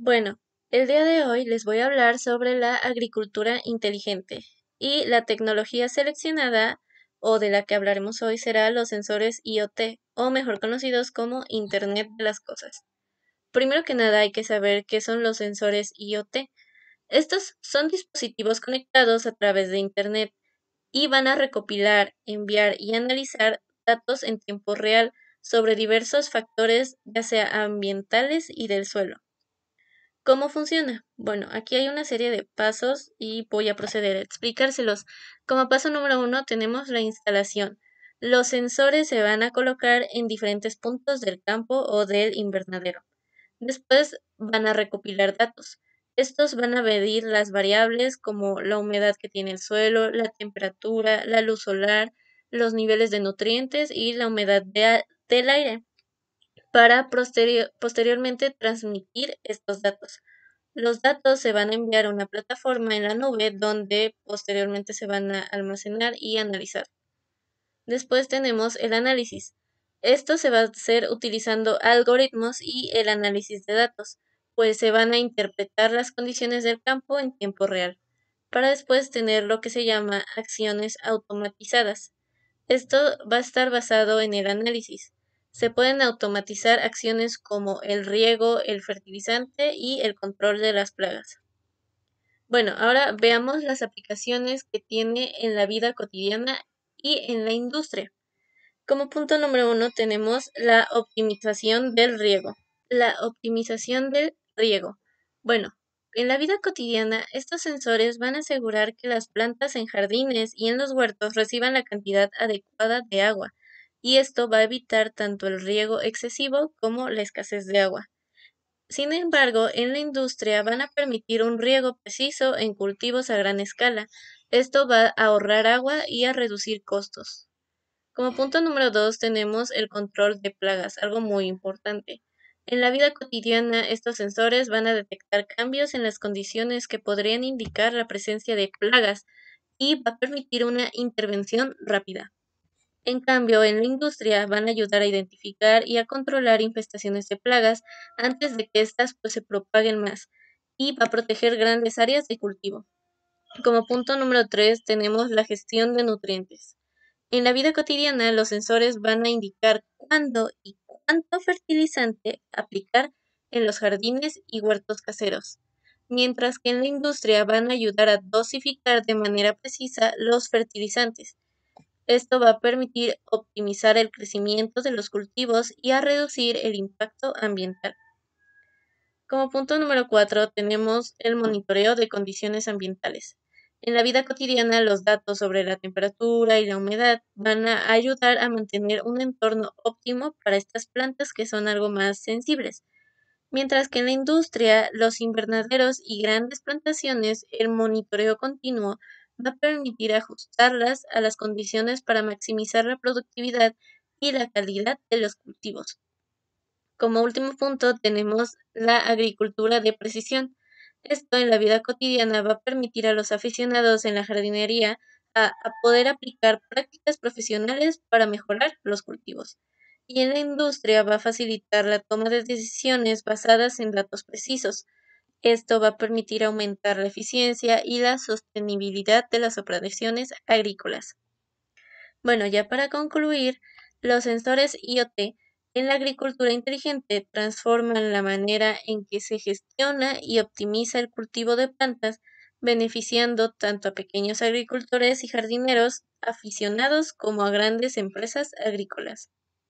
Bueno, el día de hoy les voy a hablar sobre la agricultura inteligente y la tecnología seleccionada o de la que hablaremos hoy será los sensores IoT o mejor conocidos como Internet de las Cosas. Primero que nada hay que saber qué son los sensores IoT. Estos son dispositivos conectados a través de Internet y van a recopilar, enviar y analizar datos en tiempo real sobre diversos factores ya sea ambientales y del suelo. ¿Cómo funciona? Bueno, aquí hay una serie de pasos y voy a proceder a explicárselos. Como paso número uno tenemos la instalación. Los sensores se van a colocar en diferentes puntos del campo o del invernadero. Después van a recopilar datos. Estos van a medir las variables como la humedad que tiene el suelo, la temperatura, la luz solar, los niveles de nutrientes y la humedad del aire para posteriormente transmitir estos datos. Los datos se van a enviar a una plataforma en la nube donde posteriormente se van a almacenar y analizar. Después tenemos el análisis. Esto se va a hacer utilizando algoritmos y el análisis de datos, pues se van a interpretar las condiciones del campo en tiempo real, para después tener lo que se llama acciones automatizadas. Esto va a estar basado en el análisis se pueden automatizar acciones como el riego, el fertilizante y el control de las plagas. Bueno, ahora veamos las aplicaciones que tiene en la vida cotidiana y en la industria. Como punto número uno tenemos la optimización del riego. La optimización del riego. Bueno, en la vida cotidiana, estos sensores van a asegurar que las plantas en jardines y en los huertos reciban la cantidad adecuada de agua, y esto va a evitar tanto el riego excesivo como la escasez de agua. Sin embargo, en la industria van a permitir un riego preciso en cultivos a gran escala. Esto va a ahorrar agua y a reducir costos. Como punto número dos tenemos el control de plagas, algo muy importante. En la vida cotidiana, estos sensores van a detectar cambios en las condiciones que podrían indicar la presencia de plagas y va a permitir una intervención rápida. En cambio, en la industria van a ayudar a identificar y a controlar infestaciones de plagas antes de que éstas pues, se propaguen más y va a proteger grandes áreas de cultivo. Como punto número 3 tenemos la gestión de nutrientes. En la vida cotidiana los sensores van a indicar cuándo y cuánto fertilizante aplicar en los jardines y huertos caseros, mientras que en la industria van a ayudar a dosificar de manera precisa los fertilizantes esto va a permitir optimizar el crecimiento de los cultivos y a reducir el impacto ambiental. Como punto número cuatro, tenemos el monitoreo de condiciones ambientales. En la vida cotidiana los datos sobre la temperatura y la humedad van a ayudar a mantener un entorno óptimo para estas plantas que son algo más sensibles. Mientras que en la industria, los invernaderos y grandes plantaciones, el monitoreo continuo va a permitir ajustarlas a las condiciones para maximizar la productividad y la calidad de los cultivos. Como último punto tenemos la agricultura de precisión. Esto en la vida cotidiana va a permitir a los aficionados en la jardinería a, poder aplicar prácticas profesionales para mejorar los cultivos. Y en la industria va a facilitar la toma de decisiones basadas en datos precisos, esto va a permitir aumentar la eficiencia y la sostenibilidad de las operaciones agrícolas. Bueno, ya para concluir, los sensores IoT en la agricultura inteligente transforman la manera en que se gestiona y optimiza el cultivo de plantas, beneficiando tanto a pequeños agricultores y jardineros aficionados como a grandes empresas agrícolas.